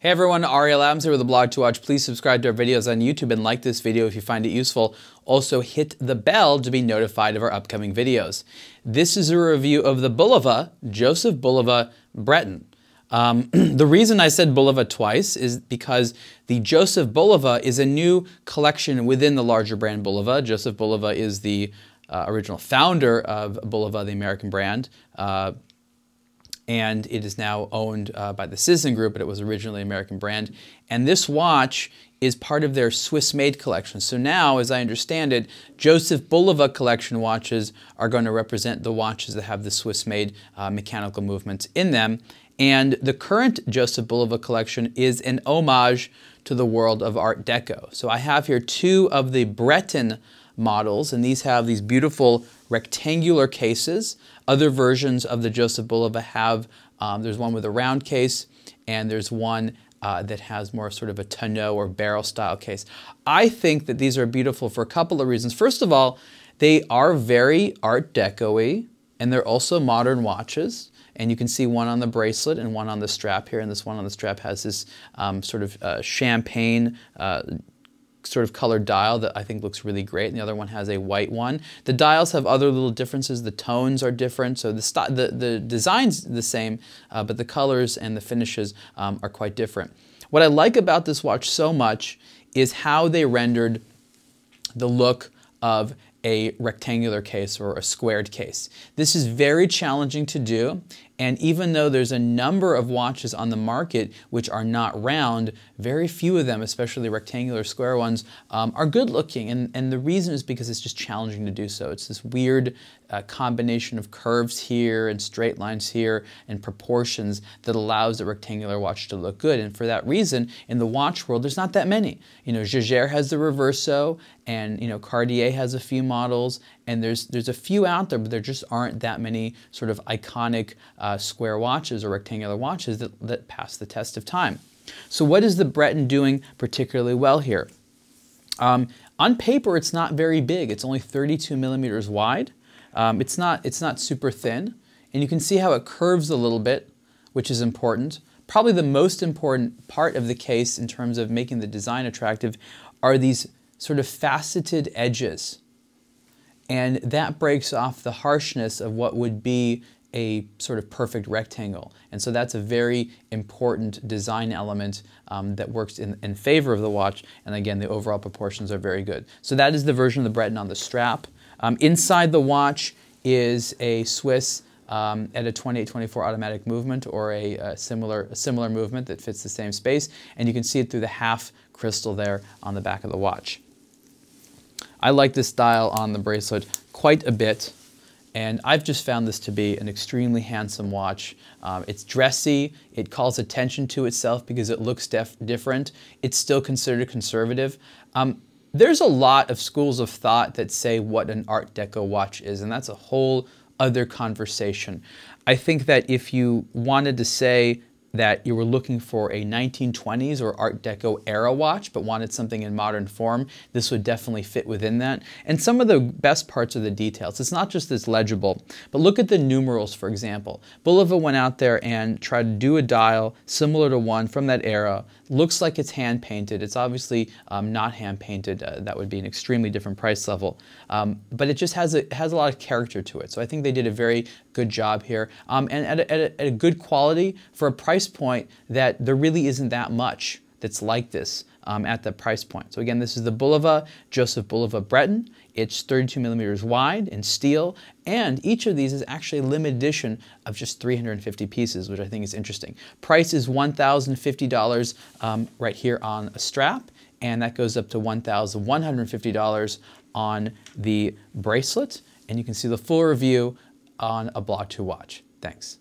Hey everyone, Ariel Adams here with the blog to watch. Please subscribe to our videos on YouTube and like this video if you find it useful. Also hit the bell to be notified of our upcoming videos. This is a review of the Bulova, Joseph Bulova Breton. Um, the reason I said Bulova twice is because the Joseph Bulova is a new collection within the larger brand Bulova. Joseph Bulova is the uh, original founder of Bulova, the American brand. Uh, and it is now owned uh, by the Citizen Group, but it was originally an American brand. And this watch is part of their Swiss made collection. So now, as I understand it, Joseph Bulova collection watches are going to represent the watches that have the Swiss made uh, mechanical movements in them. And the current Joseph Bulova collection is an homage to the world of Art Deco. So I have here two of the Breton models, and these have these beautiful rectangular cases. Other versions of the Joseph Bulova have, um, there's one with a round case, and there's one uh, that has more sort of a tonneau or barrel style case. I think that these are beautiful for a couple of reasons. First of all, they are very Art Deco-y, and they're also modern watches and you can see one on the bracelet and one on the strap here, and this one on the strap has this um, sort of uh, champagne uh, sort of colored dial that I think looks really great, and the other one has a white one. The dials have other little differences. The tones are different, so the, the, the design's the same, uh, but the colors and the finishes um, are quite different. What I like about this watch so much is how they rendered the look of a rectangular case or a squared case. This is very challenging to do, and even though there's a number of watches on the market which are not round, very few of them, especially rectangular square ones, um, are good looking, and, and the reason is because it's just challenging to do so. It's this weird uh, combination of curves here and straight lines here and proportions that allows a rectangular watch to look good, and for that reason, in the watch world, there's not that many. You know, Jaeger has the Reverso, and, you know, Cartier has a few models, and there's there's a few out there, but there just aren't that many sort of iconic uh, square watches or rectangular watches that, that pass the test of time. So what is the Breton doing particularly well here? Um, on paper, it's not very big. It's only 32 millimeters wide. Um, it's, not, it's not super thin. And you can see how it curves a little bit, which is important. Probably the most important part of the case in terms of making the design attractive are these sort of faceted edges. And that breaks off the harshness of what would be a sort of perfect rectangle. And so that's a very important design element um, that works in, in favor of the watch. And again, the overall proportions are very good. So that is the version of the Breton on the strap. Um, inside the watch is a Swiss um, at a 28-24 automatic movement or a, a similar, a similar movement that fits the same space. And you can see it through the half crystal there on the back of the watch. I like this style on the bracelet quite a bit. And I've just found this to be an extremely handsome watch. Um, it's dressy, it calls attention to itself because it looks different. It's still considered conservative. Um, there's a lot of schools of thought that say what an Art Deco watch is, and that's a whole other conversation. I think that if you wanted to say that you were looking for a 1920s or Art Deco era watch but wanted something in modern form, this would definitely fit within that. And some of the best parts are the details. It's not just it's legible, but look at the numerals, for example. Bulova went out there and tried to do a dial similar to one from that era. Looks like it's hand painted. It's obviously um, not hand painted. Uh, that would be an extremely different price level. Um, but it just has a, has a lot of character to it. So I think they did a very good job here um, and at a, at, a, at a good quality for a price point that there really isn't that much that's like this. Um, at the price point. So again, this is the Bulova, Joseph Bulova Breton. It's 32 millimeters wide in steel, and each of these is actually a limited edition of just 350 pieces, which I think is interesting. Price is $1,050 um, right here on a strap, and that goes up to $1,150 on the bracelet. And you can see the full review on a blog to watch. Thanks.